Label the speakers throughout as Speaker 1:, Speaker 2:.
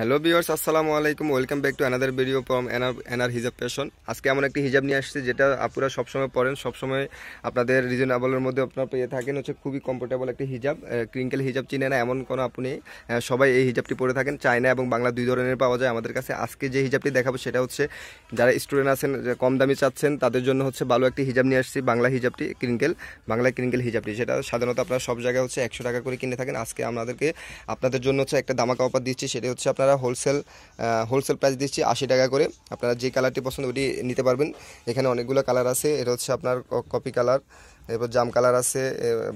Speaker 1: hello viewers আসসালামু আলাইকুম welcome back to another video from এনার এনার হিজাব ফ্যাশন আজকে এমন একটি হিজাব নিয়ে আসছি যেটা আপুরা সবসময় পরেন সবসময় আপনাদের রিজনেবলের মধ্যে আপনারা পেয়ে থাকেন হচ্ছে খুবই কমফোর্টেবল একটি হিজাব ক্রিঙ্কেল হিজাব চিনে না এমন কোনো আপনি সবাই এই হিজাবটি পরে থাকেন চায়না এবং বাংলা দুই ধরনের পাওয়া যায় আমাদের কাছে আজকে যে হিজাবটি দেখাবো সেটা হচ্ছে যারা স্টুডেন্ট আছেন কম দামি চাচ্ছেন তাদের জন্য হচ্ছে ভালো একটি হিজাব নিয়ে আসছি বাংলা হিজাবটি ক্রিঙ্কেল বাংলা ক্রিঙ্কেল হিজাবটি সেটা সাধারণত আপনারা সব জায়গায় হচ্ছে একশো টাকা করে কিনে থাকেন আজকে আমাদেরকে আপনাদের জন্য হচ্ছে একটা দামাকা অফার দিচ্ছি সেটা হচ্ছে আপনারা আপনারা হোলসেল হোলসেল প্রাইস দিচ্ছি আশি টাকা করে আপনারা যে কালারটি পছন্দ ওটি নিতে পারবেন এখানে অনেকগুলো কালার আছে এটা হচ্ছে আপনার কপি কালার এরপর জাম কালার আছে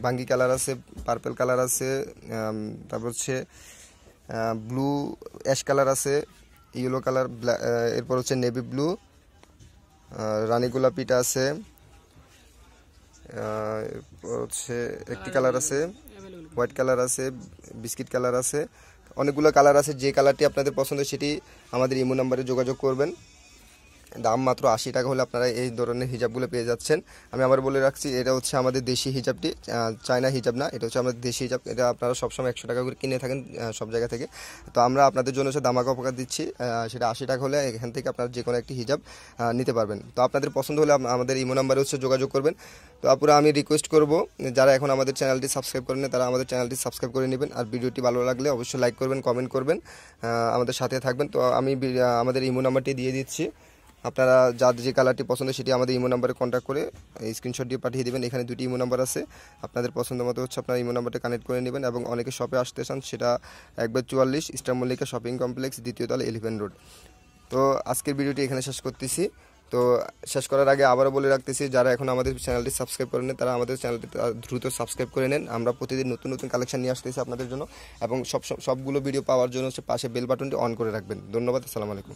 Speaker 1: ভাঙ্গি কালার আছে পার্পেল কালার আছে তারপর হচ্ছে ব্লু অ্যাশ কালার আছে ইয়েলো কালার এরপর হচ্ছে নেভি ব্লু রানী গোলাপিটা আছে এরপর হচ্ছে একটি কালার আছে হোয়াইট কালার আছে বিস্কিট কালার আছে অনেকগুলো কালার আছে যে কালারটি আপনাদের পছন্দ সেটি আমাদের ইমো নাম্বারে যোগাযোগ করবেন দাম মাত্র আশি টাকা হলে আপনারা এই ধরনের হিজাবগুলো পেয়ে যাচ্ছেন আমি আবার বলে রাখছি এটা হচ্ছে আমাদের দেশি হিজাবটি চায়না হিজাব না এটা হচ্ছে আমাদের দেশি হিজাব এটা আপনারা সবসময় একশো টাকা করে কিনে থাকেন সব জায়গা থেকে তো আমরা আপনাদের জন্য সে দামাকা উপকার দিচ্ছি সেটা আশি টাকা হলে এখান থেকে আপনারা যে কোনো একটি হিজাব নিতে পারবেন তো আপনাদের পছন্দ হলে আমাদের ইমো নাম্বারে হচ্ছে যোগাযোগ করবেন তো আপুরা আমি রিকোয়েস্ট করব যারা এখন আমাদের চ্যানেলটি সাবস্ক্রাইব করেন তারা আমাদের চ্যানেলটি সাবস্ক্রাইব করে নেবেন আর ভিডিওটি ভালো লাগলে অবশ্যই লাইক করবেন কমেন্ট করবেন আমাদের সাথে থাকবেন তো আমি আমাদের ইমো নাম্বারটি দিয়ে দিচ্ছি আপনারা যার যে কালারটি পছন্দ সেটি আমাদের ইমো নাম্বারে কন্ট্যাক্ট করে স্ক্রিনশট দিয়ে পাঠিয়ে দেবেন এখানে দুটি ইমো নাম্বার আছে আপনাদের পছন্দ মতো হচ্ছে আপনার ইমো নাম্বারটা কানেক্ট করে নেবেন এবং অনেকে শপে আসতে চান সেটা একবার চুয়াল্লিশ ইস্টার মল্লিকা শপিং কমপ্লেক্স দ্বিতীয় তলা এলিভেন রোড তো আজকের ভিডিওটি এখানে শেষ করতেছি তো শেষ করার আগে আবারও বলে রাখতেছি যারা এখন আমাদের চ্যানেলটি সাবস্ক্রাইব করে নেন তারা আমাদের চ্যানেলটি দ্রুত সাবস্ক্রাইব করে নেন আমরা প্রতিদিন নতুন নতুন কালেকশন নিয়ে আসতেছি আপনাদের জন্য এবং সব সবগুলো ভিডিও পাওয়ার জন্য হচ্ছে পাশে বেল বাটনটি অন করে রাখবেন ধন্যবাদ আসসালামু আলাইকুম